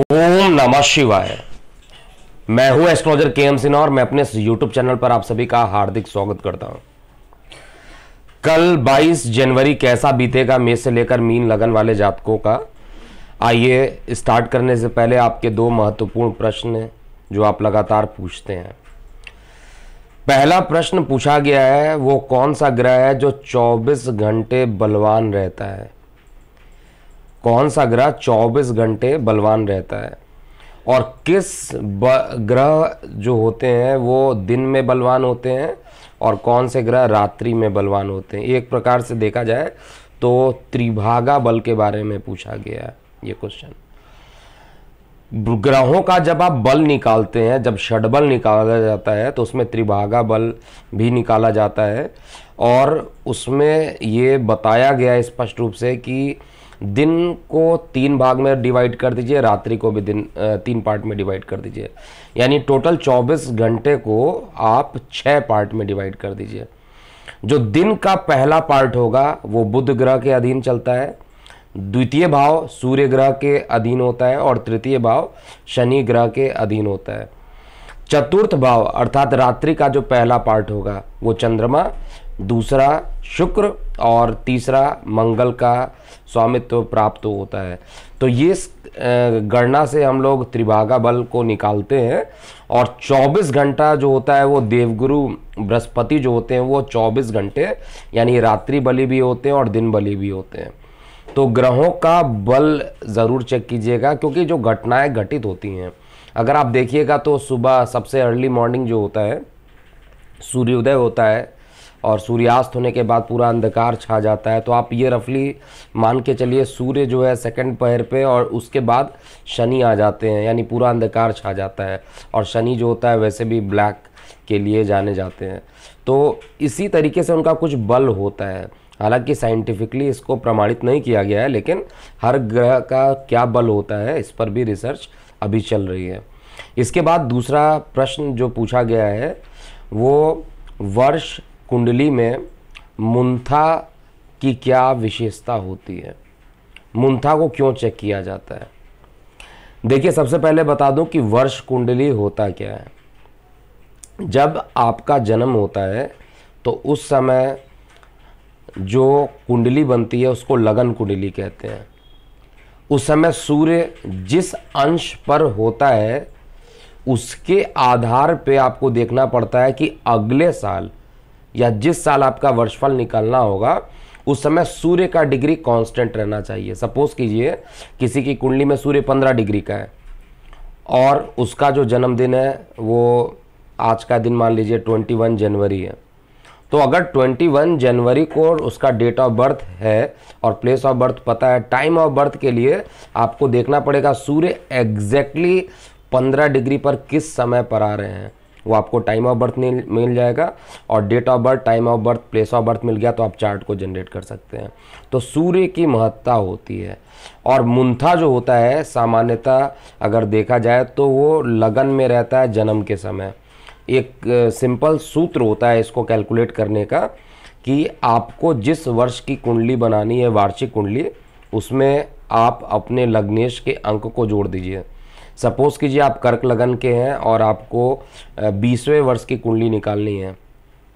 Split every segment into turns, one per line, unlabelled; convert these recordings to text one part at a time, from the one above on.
ओम नमः शिवाय मैं हूं एस्ट्रोलॉजर के एम सिन्हा और मैं अपने यूट्यूब चैनल पर आप सभी का हार्दिक स्वागत करता हूं कल 22 जनवरी कैसा बीतेगा मेष से लेकर मीन लगन वाले जातकों का आइए स्टार्ट करने से पहले आपके दो महत्वपूर्ण प्रश्न जो आप लगातार पूछते हैं पहला प्रश्न पूछा गया है वो कौन सा ग्रह है जो 24 घंटे बलवान रहता है कौन सा ग्रह 24 घंटे बलवान रहता है और किस ग्रह जो होते हैं वो दिन में बलवान होते हैं और कौन से ग्रह रात्रि में बलवान होते हैं एक प्रकार से देखा जाए तो त्रिभागा बल के बारे में पूछा गया है ये क्वेश्चन ग्रहों का जब आप बल निकालते हैं जब षडबल निकाला जाता है तो उसमें त्रिभागा बल भी निकाला जाता है और उसमें ये बताया गया स्पष्ट रूप से कि दिन को तीन भाग में डिवाइड कर दीजिए रात्रि को भी दिन तीन पार्ट में डिवाइड कर दीजिए यानी टोटल 24 घंटे को आप छः पार्ट में डिवाइड कर दीजिए जो दिन का पहला पार्ट होगा वो बुध ग्रह के अधीन चलता है द्वितीय भाव सूर्य ग्रह के अधीन होता है और तृतीय भाव शनि ग्रह के अधीन होता है चतुर्थ भाव अर्थात रात्रि का जो पहला पार्ट होगा वो चंद्रमा दूसरा शुक्र और तीसरा मंगल का स्वामित्व प्राप्त होता है तो ये गणना से हम लोग त्रिभागा बल को निकालते हैं और 24 घंटा जो होता है वो देवगुरु बृहस्पति जो होते हैं वो 24 घंटे यानी रात्रि बलि भी होते हैं और दिन बलि भी होते हैं तो ग्रहों का बल ज़रूर चेक कीजिएगा क्योंकि जो घटनाएं घटित होती हैं अगर आप देखिएगा तो सुबह सबसे अर्ली मॉर्निंग जो होता है सूर्योदय होता है और सूर्यास्त होने के बाद पूरा अंधकार छा जाता है तो आप ये रफली मान के चलिए सूर्य जो है सेकंड पहर पे और उसके बाद शनि आ जाते हैं यानी पूरा अंधकार छा जाता है और शनि जो होता है वैसे भी ब्लैक के लिए जाने जाते हैं तो इसी तरीके से उनका कुछ बल होता है हालांकि साइंटिफिकली इसको प्रमाणित नहीं किया गया है लेकिन हर ग्रह का क्या बल होता है इस पर भी रिसर्च अभी चल रही है इसके बाद दूसरा प्रश्न जो पूछा गया है वो वर्ष कुंडली में मुंथा की क्या विशेषता होती है मुंथा को क्यों चेक किया जाता है देखिए सबसे पहले बता दूं कि वर्ष कुंडली होता क्या है जब आपका जन्म होता है तो उस समय जो कुंडली बनती है उसको लगन कुंडली कहते हैं उस समय सूर्य जिस अंश पर होता है उसके आधार पे आपको देखना पड़ता है कि अगले साल या जिस साल आपका वर्षफल निकलना होगा उस समय सूर्य का डिग्री कांस्टेंट रहना चाहिए सपोज कीजिए किसी की कुंडली में सूर्य पंद्रह डिग्री का है और उसका जो जन्मदिन है वो आज का दिन मान लीजिए ट्वेंटी वन जनवरी है तो अगर ट्वेंटी वन जनवरी को उसका डेट ऑफ बर्थ है और प्लेस ऑफ बर्थ पता है टाइम ऑफ बर्थ के लिए आपको देखना पड़ेगा सूर्य एग्जैक्टली पंद्रह डिग्री पर किस समय पर आ रहे हैं वो आपको टाइम ऑफ बर्थ मिल जाएगा और date of birth time of birth place of birth मिल गया तो आप चार्ट को जनरेट कर सकते हैं तो सूर्य की महत्ता होती है और मुंथा जो होता है सामान्यतः अगर देखा जाए तो वो लगन में रहता है जन्म के समय एक सिंपल सूत्र होता है इसको कैलकुलेट करने का कि आपको जिस वर्ष की कुंडली बनानी है वार्षिक कुंडली उसमें आप अपने लग्नेश के अंक को जोड़ दीजिए सपोज़ कीजिए आप कर्क लगन के हैं और आपको बीसवें वर्ष की कुंडली निकालनी है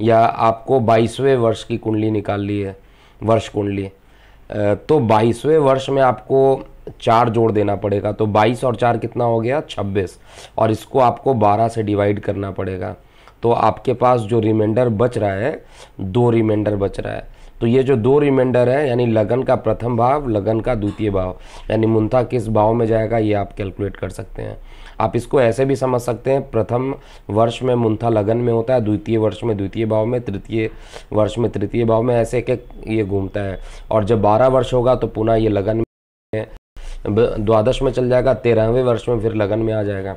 या आपको बाईसवें वर्ष की कुंडली निकालनी है वर्ष कुंडली तो बाईसवें वर्ष में आपको चार जोड़ देना पड़ेगा तो बाईस और चार कितना हो गया छब्बीस और इसको आपको बारह से डिवाइड करना पड़ेगा तो आपके पास जो रिमाइंडर बच रहा है दो रिमाइंडर बच रहा है तो ये जो दो रिमाइंडर है यानी लगन का प्रथम भाव लगन का द्वितीय भाव यानी मुंथा किस भाव में जाएगा ये आप कैलकुलेट कर सकते हैं आप इसको ऐसे भी समझ सकते हैं प्रथम वर्ष में मुंथा लगन में होता है द्वितीय वर्ष में द्वितीय भाव में तृतीय वर्ष में तृतीय भाव में ऐसे एक ये घूमता है और जब बारह वर्ष होगा तो पुनः ये लगन में द्वादश में चल जाएगा तेरहवें वर्ष में फिर लगन में आ जाएगा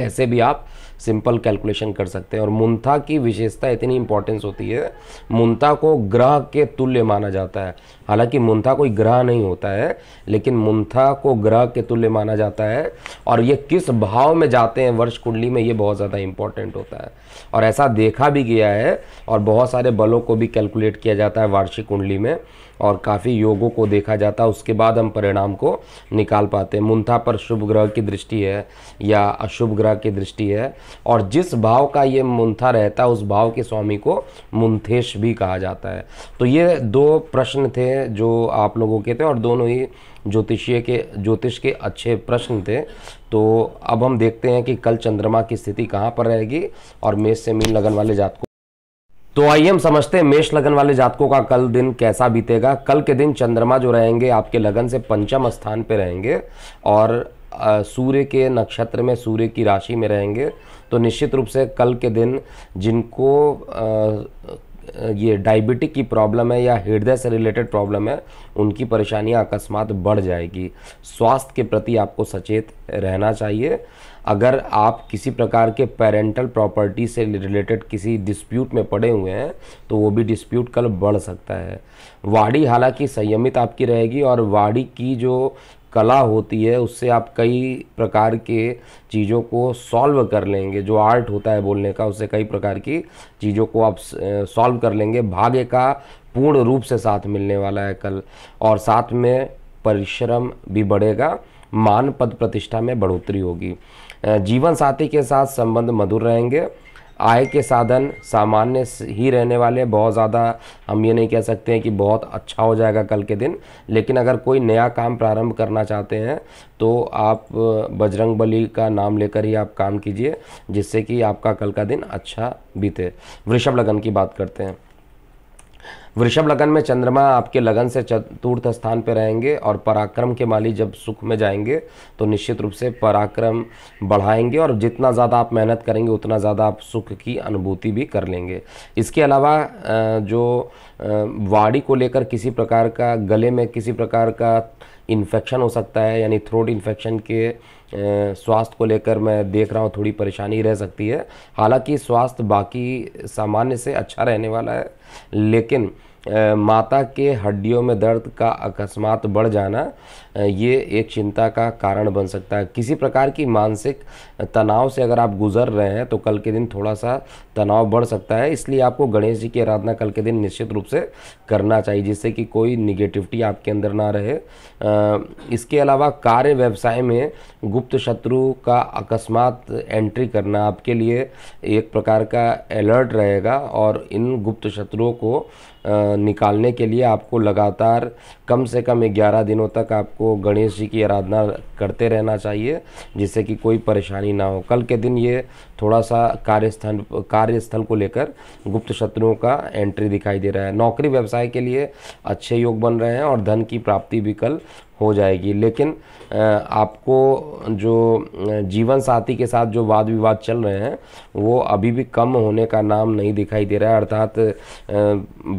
ऐसे भी आप सिंपल कैलकुलेशन कर सकते हैं और मुंथा की विशेषता इतनी इंपॉर्टेंस होती है मुंथा को ग्रह के तुल्य माना जाता है हालांकि मुंथा कोई ग्रह नहीं होता है लेकिन मुंथा को ग्रह के तुल्य माना जाता है और ये किस भाव में जाते हैं वर्ष कुंडली में ये बहुत ज़्यादा इंपॉर्टेंट होता है और ऐसा देखा भी गया है और बहुत सारे बलों को भी कैलकुलेट किया जाता है वार्षिक कुंडली में और काफ़ी योगों को देखा जाता है उसके बाद हम परिणाम को निकाल पाते हैं मुंथा पर शुभ ग्रह की दृष्टि है या अशुभ ग्रह की दृष्टि है और जिस भाव का ये मुंथा रहता है उस भाव के स्वामी को मुंथेश भी कहा जाता है तो ये दो प्रश्न थे जो आप लोगों के थे और दोनों ही ज्योतिषीय के ज्योतिष के अच्छे प्रश्न थे तो अब हम देखते हैं कि कल चंद्रमा की स्थिति कहाँ पर रहेगी और मेष से मीन लगन वाले जातकों तो आइए हम समझते हैं मेष लगन वाले जातकों का कल दिन कैसा बीतेगा कल के दिन चंद्रमा जो रहेंगे आपके लगन से पंचम स्थान पे रहेंगे और सूर्य के नक्षत्र में सूर्य की राशि में रहेंगे तो निश्चित रूप से कल के दिन जिनको ये डायबिटिक की प्रॉब्लम है या हृदय से रिलेटेड प्रॉब्लम है उनकी परेशानियां अकस्मात बढ़ जाएगी स्वास्थ्य के प्रति आपको सचेत रहना चाहिए अगर आप किसी प्रकार के पेरेंटल प्रॉपर्टी से रिलेटेड किसी डिस्प्यूट में पड़े हुए हैं तो वो भी डिस्प्यूट कल बढ़ सकता है वाड़ी हालांकि संयमित आपकी रहेगी और वाड़ी की जो कला होती है उससे आप कई प्रकार के चीज़ों को सॉल्व कर लेंगे जो आर्ट होता है बोलने का उससे कई प्रकार की चीज़ों को आप सॉल्व कर लेंगे भाग्य का पूर्ण रूप से साथ मिलने वाला है कल और साथ में परिश्रम भी बढ़ेगा मान पद प्रतिष्ठा में बढ़ोतरी होगी जीवन साथी के साथ संबंध मधुर रहेंगे आय के साधन सामान्य ही रहने वाले बहुत ज़्यादा हम ये नहीं कह सकते हैं कि बहुत अच्छा हो जाएगा कल के दिन लेकिन अगर कोई नया काम प्रारंभ करना चाहते हैं तो आप बजरंग बली का नाम लेकर ही आप काम कीजिए जिससे कि आपका कल का दिन अच्छा बीते वृषभ लगन की बात करते हैं वृषभ लगन में चंद्रमा आपके लगन से चतुर्थ स्थान पर रहेंगे और पराक्रम के माली जब सुख में जाएंगे तो निश्चित रूप से पराक्रम बढ़ाएंगे और जितना ज़्यादा आप मेहनत करेंगे उतना ज़्यादा आप सुख की अनुभूति भी कर लेंगे इसके अलावा जो वाड़ी को लेकर किसी प्रकार का गले में किसी प्रकार का इन्फेक्शन हो सकता है यानी थ्रोट इन्फेक्शन के स्वास्थ्य को लेकर मैं देख रहा हूँ थोड़ी परेशानी रह सकती है हालांकि स्वास्थ्य बाकी सामान्य से अच्छा रहने वाला है लेकिन माता के हड्डियों में दर्द का अकस्मात बढ़ जाना ये एक चिंता का कारण बन सकता है किसी प्रकार की मानसिक तनाव से अगर आप गुजर रहे हैं तो कल के दिन थोड़ा सा तनाव बढ़ सकता है इसलिए आपको गणेश जी की आराधना कल के दिन निश्चित रूप से करना चाहिए जिससे कि कोई निगेटिविटी आपके अंदर ना रहे इसके अलावा कार्य व्यवसाय में गुप्त शत्रु का अकस्मात एंट्री करना आपके लिए एक प्रकार का अलर्ट रहेगा और इन गुप्त शत्रुओं को निकालने के लिए आपको लगातार कम से कम ग्यारह दिनों तक आपको गणेश जी की आराधना करते रहना चाहिए जिससे कि कोई परेशानी ना हो कल के दिन ये थोड़ा सा कार्यस्थल कार्यस्थल को लेकर गुप्त शत्रुओं का एंट्री दिखाई दे रहा है नौकरी व्यवसाय के लिए अच्छे योग बन रहे हैं और धन की प्राप्ति भी कल हो जाएगी लेकिन आपको जो जीवन साथी के साथ जो वाद विवाद चल रहे हैं वो अभी भी कम होने का नाम नहीं दिखाई दे रहा है अर्थात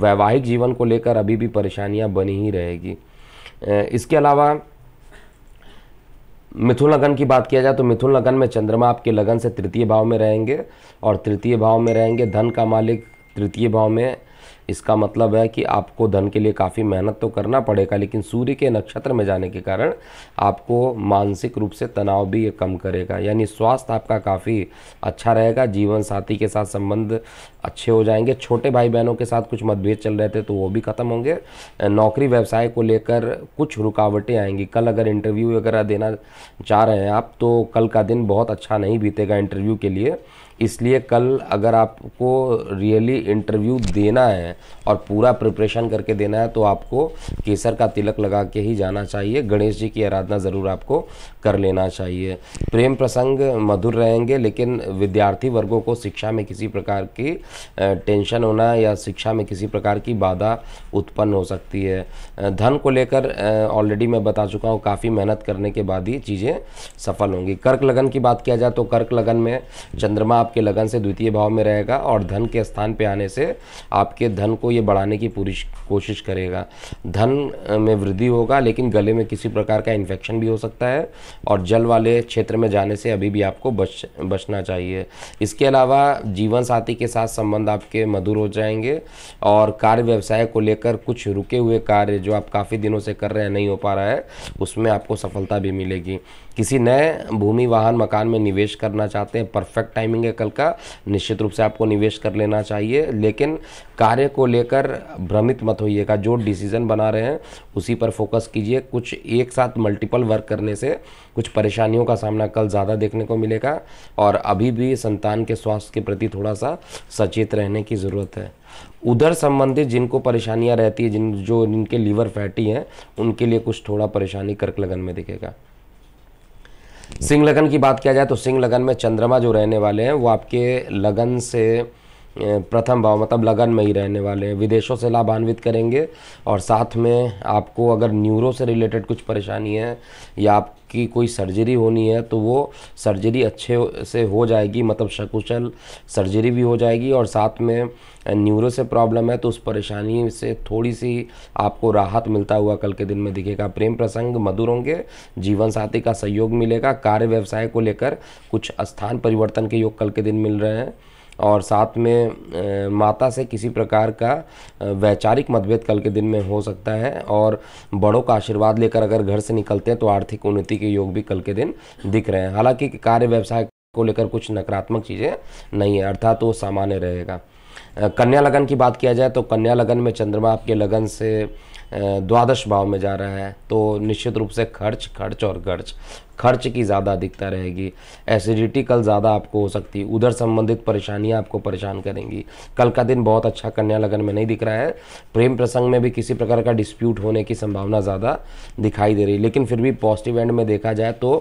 वैवाहिक जीवन को लेकर अभी भी परेशानियां बनी ही रहेगी इसके अलावा मिथुन लगन की बात किया जाए तो मिथुन लगन में चंद्रमा आपके लगन से तृतीय भाव में रहेंगे और तृतीय भाव में रहेंगे धन का मालिक तृतीय भाव में इसका मतलब है कि आपको धन के लिए काफ़ी मेहनत तो करना पड़ेगा लेकिन सूर्य के नक्षत्र में जाने के कारण आपको मानसिक रूप से तनाव भी ये कम करेगा यानी स्वास्थ्य आपका काफ़ी अच्छा रहेगा जीवन साथी के साथ संबंध अच्छे हो जाएंगे छोटे भाई बहनों के साथ कुछ मतभेद चल रहे थे तो वो भी ख़त्म होंगे नौकरी व्यवसाय को लेकर कुछ रुकावटें आएंगी कल अगर इंटरव्यू वगैरह देना चाह रहे हैं आप तो कल का दिन बहुत अच्छा नहीं बीतेगा इंटरव्यू के लिए इसलिए कल अगर आपको रियली इंटरव्यू देना है और पूरा प्रिपरेशन करके देना है तो आपको केसर का तिलक लगा के ही जाना चाहिए गणेश जी की आराधना ज़रूर आपको कर लेना चाहिए प्रेम प्रसंग मधुर रहेंगे लेकिन विद्यार्थी वर्गों को शिक्षा में किसी प्रकार की टेंशन होना या शिक्षा में किसी प्रकार की बाधा उत्पन्न हो सकती है धन को लेकर ऑलरेडी मैं बता चुका हूँ काफ़ी मेहनत करने के बाद ही चीज़ें सफल होंगी कर्क लगन की बात किया जाए तो कर्क लगन में चंद्रमा आपके लगन से द्वितीय भाव में रहेगा और धन के स्थान पर आने से आपके धन को ये बढ़ाने की पूरी कोशिश करेगा धन में वृद्धि होगा लेकिन गले में किसी प्रकार का इन्फेक्शन भी हो सकता है और जल वाले क्षेत्र में जाने से अभी भी आपको बच बचना चाहिए इसके अलावा जीवन साथी के साथ संबंध आपके मधुर हो जाएंगे और कार्य व्यवसाय को लेकर कुछ रुके हुए कार्य जो आप काफ़ी दिनों से कर रहे हैं नहीं हो पा रहा है उसमें आपको सफलता भी मिलेगी किसी नए भूमि वाहन मकान में निवेश करना चाहते हैं परफेक्ट टाइमिंग है कल का निश्चित रूप से आपको निवेश कर लेना चाहिए लेकिन कार्य को लेकर भ्रमित मत होइएगा जो डिसीज़न बना रहे हैं उसी पर फोकस कीजिए कुछ एक साथ मल्टीपल वर्क करने से कुछ परेशानियों का सामना कल ज़्यादा देखने को मिलेगा और अभी भी संतान के स्वास्थ्य के प्रति थोड़ा सा सचेत रहने की ज़रूरत है उधर संबंधित जिनको परेशानियां रहती है जिन जो जिनके लीवर फैटी हैं उनके लिए कुछ थोड़ा परेशानी कर्क लगन में दिखेगा सिंह लगन की बात किया जाए तो सिंह लगन में चंद्रमा जो रहने वाले हैं वो आपके लगन से प्रथम भाव मतलब लगन में ही रहने वाले हैं विदेशों से लाभान्वित करेंगे और साथ में आपको अगर न्यूरो से रिलेटेड कुछ परेशानी है या आपकी कोई सर्जरी होनी है तो वो सर्जरी अच्छे से हो जाएगी मतलब सकुशल सर्जरी भी हो जाएगी और साथ में न्यूरो से प्रॉब्लम है तो उस परेशानी से थोड़ी सी आपको राहत मिलता हुआ कल के दिन में दिखेगा प्रेम प्रसंग मधुर होंगे जीवन साथी का सहयोग मिलेगा कार्य व्यवसाय को लेकर कुछ स्थान परिवर्तन के योग कल के दिन मिल रहे हैं और साथ में माता से किसी प्रकार का वैचारिक मतभेद कल के दिन में हो सकता है और बड़ों का आशीर्वाद लेकर अगर घर से निकलते हैं तो आर्थिक उन्नति के योग भी कल के दिन दिख रहे हैं हालांकि कार्य व्यवसाय को लेकर कुछ नकारात्मक चीज़ें नहीं है अर्थात वो सामान्य रहेगा कन्या लगन की बात किया जाए तो कन्या लगन में चंद्रमा आपके लगन से द्वादश भाव में जा रहा है तो निश्चित रूप से खर्च खर्च और खर्च खर्च की ज़्यादा अधिकता रहेगी एसिडिटी कल ज़्यादा आपको हो सकती है उधर संबंधित परेशानियाँ आपको परेशान करेंगी कल का दिन बहुत अच्छा कन्या लगन में नहीं दिख रहा है प्रेम प्रसंग में भी किसी प्रकार का डिस्प्यूट होने की संभावना ज़्यादा दिखाई दे रही है लेकिन फिर भी पॉजिटिव एंड में देखा जाए तो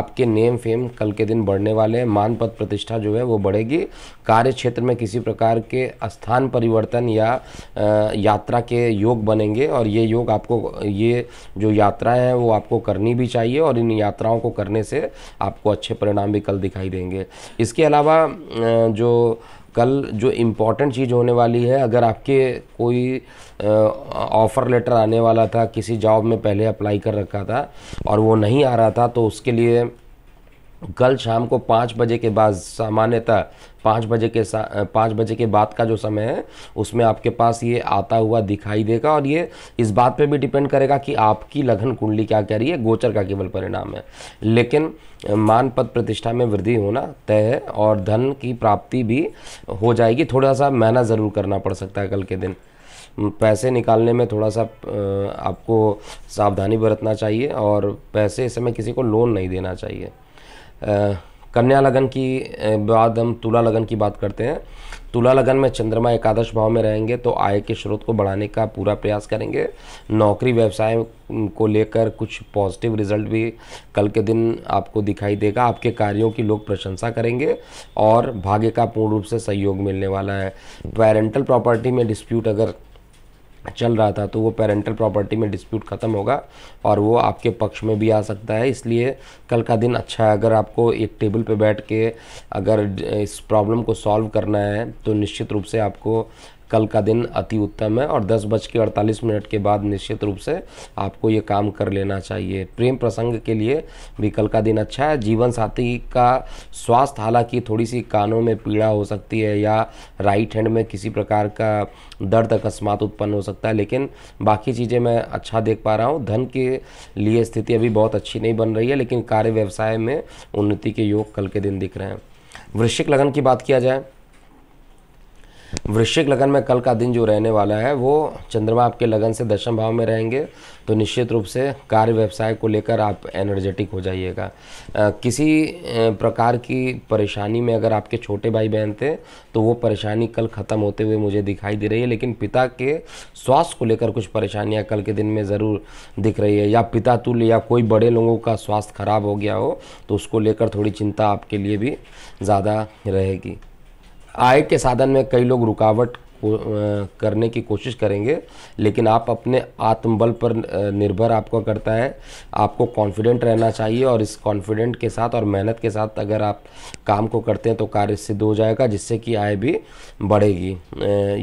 आपके नेम फेम कल के दिन बढ़ने वाले हैं मान पद प्रतिष्ठा जो है वो बढ़ेगी कार्य क्षेत्र में किसी प्रकार के स्थान परिवर्तन या यात्रा के योग बनेंगे और ये योग आपको ये जो यात्राएँ हैं वो आपको करनी भी चाहिए और इन यात्राओं क्रियाओं को करने से आपको अच्छे परिणाम भी कल दिखाई देंगे इसके अलावा जो कल जो इम्पॉर्टेंट चीज़ होने वाली है अगर आपके कोई ऑफ़र लेटर आने वाला था किसी जॉब में पहले अप्लाई कर रखा था और वो नहीं आ रहा था तो उसके लिए कल शाम को पाँच बजे के बाद सामान्यतः पाँच बजे के पाँच बजे के बाद का जो समय है उसमें आपके पास ये आता हुआ दिखाई देगा और ये इस बात पे भी डिपेंड करेगा कि आपकी लगन कुंडली क्या कह रही है गोचर का केवल परिणाम है लेकिन मान पद प्रतिष्ठा में वृद्धि होना तय है और धन की प्राप्ति भी हो जाएगी थोड़ा सा मेहनत ज़रूर करना पड़ सकता है कल के दिन पैसे निकालने में थोड़ा सा आपको सावधानी बरतना चाहिए और पैसे इस समय किसी को लोन नहीं देना चाहिए कन्या लगन की बाद हम तुला लगन की बात करते हैं तुला लगन में चंद्रमा एकादश भाव में रहेंगे तो आय के स्रोत को बढ़ाने का पूरा प्रयास करेंगे नौकरी व्यवसाय को लेकर कुछ पॉजिटिव रिजल्ट भी कल के दिन आपको दिखाई देगा आपके कार्यों की लोग प्रशंसा करेंगे और भाग्य का पूर्ण रूप से सहयोग मिलने वाला है पेरेंटल प्रॉपर्टी में डिस्प्यूट अगर चल रहा था तो वो पेरेंटल प्रॉपर्टी में डिस्प्यूट ख़त्म होगा और वो आपके पक्ष में भी आ सकता है इसलिए कल का दिन अच्छा है अगर आपको एक टेबल पे बैठ के अगर इस प्रॉब्लम को सॉल्व करना है तो निश्चित रूप से आपको कल का दिन अति उत्तम है और दस बज के अड़तालीस मिनट के बाद निश्चित रूप से आपको ये काम कर लेना चाहिए प्रेम प्रसंग के लिए भी कल का दिन अच्छा है जीवन साथी का स्वास्थ्य हालांकि थोड़ी सी कानों में पीड़ा हो सकती है या राइट हैंड में किसी प्रकार का दर्द अकस्मात उत्पन्न हो सकता है लेकिन बाकी चीज़ें मैं अच्छा देख पा रहा हूँ धन के लिए स्थिति अभी बहुत अच्छी नहीं बन रही है लेकिन कार्य व्यवसाय में उन्नति के योग कल के दिन दिख रहे हैं वृश्चिक लगन की बात किया जाए वृश्चिक लगन में कल का दिन जो रहने वाला है वो चंद्रमा आपके लगन से दशम भाव में रहेंगे तो निश्चित रूप से कार्य व्यवसाय को लेकर आप एनर्जेटिक हो जाइएगा किसी प्रकार की परेशानी में अगर आपके छोटे भाई बहन थे तो वो परेशानी कल ख़त्म होते हुए मुझे दिखाई दे रही है लेकिन पिता के स्वास्थ्य को लेकर कुछ परेशानियाँ कल के दिन में ज़रूर दिख रही है या पिता तुल या कोई बड़े लोगों का स्वास्थ्य खराब हो गया हो तो उसको लेकर थोड़ी चिंता आपके लिए भी ज़्यादा रहेगी आय के साधन में कई लोग रुकावट करने की कोशिश करेंगे लेकिन आप अपने आत्मबल पर निर्भर आपको करता है आपको कॉन्फिडेंट रहना चाहिए और इस कॉन्फिडेंट के साथ और मेहनत के साथ अगर आप काम को करते हैं तो कार्य सिद्ध हो जाएगा जिससे कि आय भी बढ़ेगी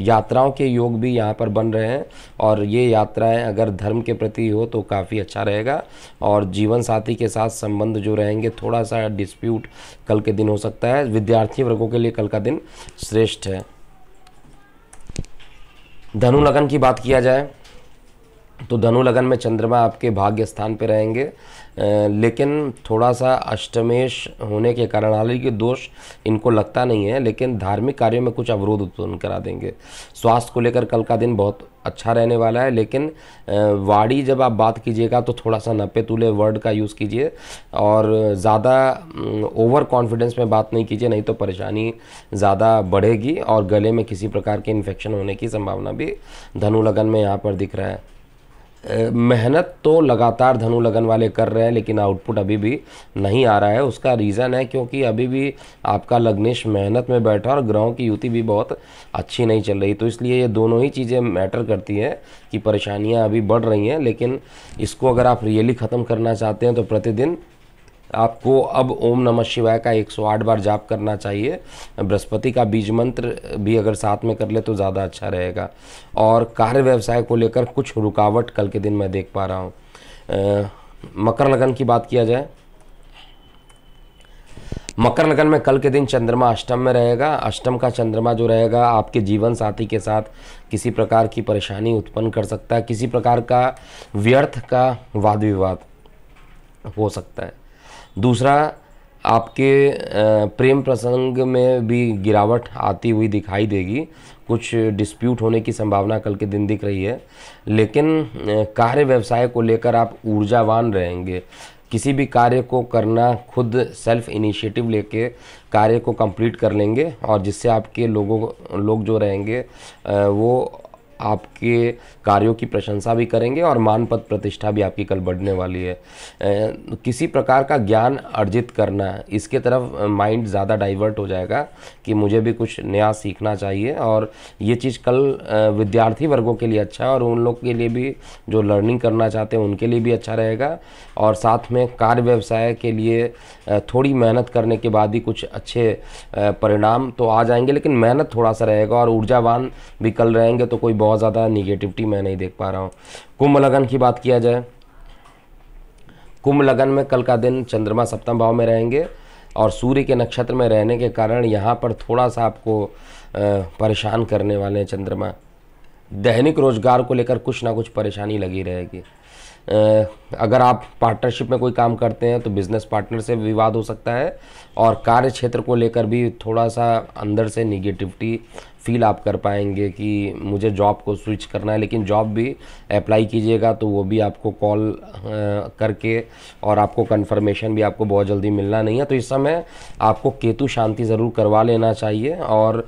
यात्राओं के योग भी यहाँ पर बन रहे हैं और ये यात्राएं अगर धर्म के प्रति हो तो काफ़ी अच्छा रहेगा और जीवन साथी के साथ संबंध जो रहेंगे थोड़ा सा डिस्प्यूट कल के दिन हो सकता है विद्यार्थी वर्गों के लिए कल का दिन श्रेष्ठ है धनु लगन की बात किया जाए तो धनु लगन में चंद्रमा आपके भाग्य स्थान पर रहेंगे लेकिन थोड़ा सा अष्टमेश होने के कारण हालांकि दोष इनको लगता नहीं है लेकिन धार्मिक कार्यों में कुछ अवरोध उत्पन्न करा देंगे स्वास्थ्य को लेकर कल का दिन बहुत अच्छा रहने वाला है लेकिन वाड़ी जब आप बात कीजिएगा तो थोड़ा सा नपे तुले वर्ड का यूज़ कीजिए और ज़्यादा ओवर कॉन्फिडेंस में बात नहीं कीजिए नहीं तो परेशानी ज़्यादा बढ़ेगी और गले में किसी प्रकार के इन्फेक्शन होने की संभावना भी धनु लगन में यहाँ पर दिख रहा है मेहनत तो लगातार धनु लगन वाले कर रहे हैं लेकिन आउटपुट अभी भी नहीं आ रहा है उसका रीज़न है क्योंकि अभी भी आपका लग्नेश मेहनत में बैठा और ग्रहों की युति भी बहुत अच्छी नहीं चल रही तो इसलिए ये दोनों ही चीज़ें मैटर करती हैं कि परेशानियाँ अभी बढ़ रही हैं लेकिन इसको अगर आप रियली ख़त्म करना चाहते हैं तो प्रतिदिन आपको अब ओम नमः शिवाय का 108 बार जाप करना चाहिए बृहस्पति का बीज मंत्र भी अगर साथ में कर ले तो ज़्यादा अच्छा रहेगा और कार्य व्यवसाय को लेकर कुछ रुकावट कल के दिन मैं देख पा रहा हूँ मकर लगन की बात किया जाए मकर लगन में कल के दिन चंद्रमा अष्टम में रहेगा अष्टम का चंद्रमा जो रहेगा आपके जीवन साथी के साथ किसी प्रकार की परेशानी उत्पन्न कर सकता है किसी प्रकार का व्यर्थ का वाद विवाद हो सकता है दूसरा आपके प्रेम प्रसंग में भी गिरावट आती हुई दिखाई देगी कुछ डिस्प्यूट होने की संभावना कल के दिन दिख रही है लेकिन कार्य व्यवसाय को लेकर आप ऊर्जावान रहेंगे किसी भी कार्य को करना खुद सेल्फ इनिशिएटिव लेके कार्य को कंप्लीट कर लेंगे और जिससे आपके लोगों लोग जो रहेंगे वो आपके कार्यों की प्रशंसा भी करेंगे और मान पद प्रतिष्ठा भी आपकी कल बढ़ने वाली है किसी प्रकार का ज्ञान अर्जित करना इसके तरफ माइंड ज़्यादा डाइवर्ट हो जाएगा कि मुझे भी कुछ नया सीखना चाहिए और ये चीज़ कल विद्यार्थी वर्गों के लिए अच्छा है और उन लोग के लिए भी जो लर्निंग करना चाहते हैं उनके लिए भी अच्छा रहेगा और साथ में कार्य व्यवसाय के लिए थोड़ी मेहनत करने के बाद भी कुछ अच्छे परिणाम तो आ जाएंगे लेकिन मेहनत थोड़ा सा रहेगा और ऊर्जावान भी कल रहेंगे तो कोई बहुत बहुत ज़्यादा निगेटिविटी मैं नहीं देख पा रहा हूँ कुंभ लगन की बात किया जाए कुंभ लगन में कल का दिन चंद्रमा सप्तम भाव में रहेंगे और सूर्य के नक्षत्र में रहने के कारण यहाँ पर थोड़ा सा आपको परेशान करने वाले हैं चंद्रमा दैनिक रोजगार को लेकर कुछ ना कुछ परेशानी लगी रहेगी अगर आप पार्टनरशिप में कोई काम करते हैं तो बिज़नेस पार्टनर से विवाद हो सकता है और कार्य क्षेत्र को लेकर भी थोड़ा सा अंदर से निगेटिविटी फील आप कर पाएंगे कि मुझे जॉब को स्विच करना है लेकिन जॉब भी अप्लाई कीजिएगा तो वो भी आपको कॉल करके और आपको कंफर्मेशन भी आपको बहुत जल्दी मिलना नहीं है तो इस समय आपको केतु शांति ज़रूर करवा लेना चाहिए और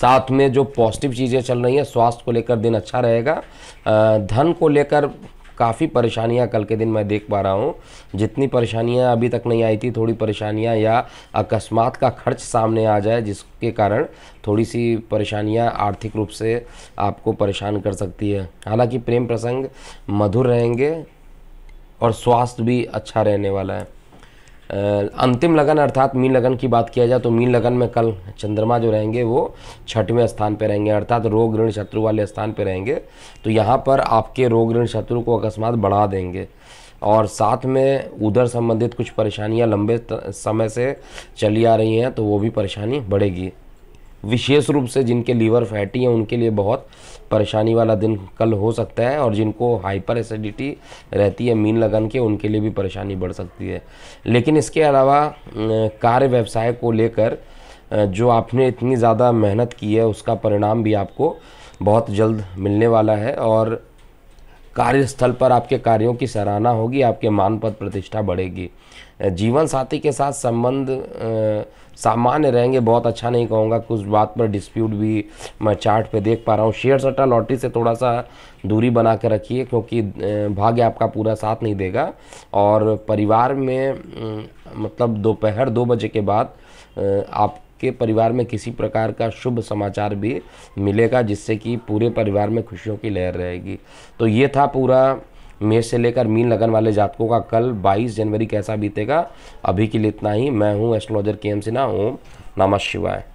साथ में जो पॉजिटिव चीज़ें चल रही हैं स्वास्थ्य को लेकर दिन अच्छा रहेगा धन को लेकर काफ़ी परेशानियां कल के दिन मैं देख पा रहा हूँ जितनी परेशानियां अभी तक नहीं आई थी थोड़ी परेशानियां या अकस्मात का खर्च सामने आ जाए जिसके कारण थोड़ी सी परेशानियां आर्थिक रूप से आपको परेशान कर सकती है हालांकि प्रेम प्रसंग मधुर रहेंगे और स्वास्थ्य भी अच्छा रहने वाला है अंतिम लगन अर्थात मीन लगन की बात किया जाए तो मीन लगन में कल चंद्रमा जो रहेंगे वो छठवें स्थान पर रहेंगे अर्थात रोग ऋण शत्रु वाले स्थान पर रहेंगे तो यहाँ पर आपके रोग ऋण शत्रु को अकस्मात बढ़ा देंगे और साथ में उधर संबंधित कुछ परेशानियाँ लंबे समय से चली आ रही हैं तो वो भी परेशानी बढ़ेगी विशेष रूप से जिनके लीवर फैटी हैं उनके लिए बहुत परेशानी वाला दिन कल हो सकता है और जिनको हाइपर एसिडिटी रहती है मीन लगन के उनके लिए भी परेशानी बढ़ सकती है लेकिन इसके अलावा कार्य व्यवसाय को लेकर जो आपने इतनी ज़्यादा मेहनत की है उसका परिणाम भी आपको बहुत जल्द मिलने वाला है और कार्यस्थल पर आपके कार्यों की सराहना होगी आपके मान पद प्रतिष्ठा बढ़ेगी जीवन साथी के साथ संबंध सामान्य रहेंगे बहुत अच्छा नहीं कहूँगा कुछ बात पर डिस्प्यूट भी मैं चार्ट पे देख पा रहा हूँ शेयर सट्टा लॉटरी से थोड़ा सा दूरी बना कर रखिए क्योंकि भाग्य आपका पूरा साथ नहीं देगा और परिवार में मतलब दोपहर दो बजे के बाद आप के परिवार में किसी प्रकार का शुभ समाचार भी मिलेगा जिससे कि पूरे परिवार में खुशियों की लहर रहेगी तो ये था पूरा मेष से लेकर मीन लगन वाले जातकों का कल 22 जनवरी कैसा बीतेगा अभी के लिए इतना ही मैं हूँ एस्ट्रोलॉजर के एम सिन्हा ओम नमः शिवाय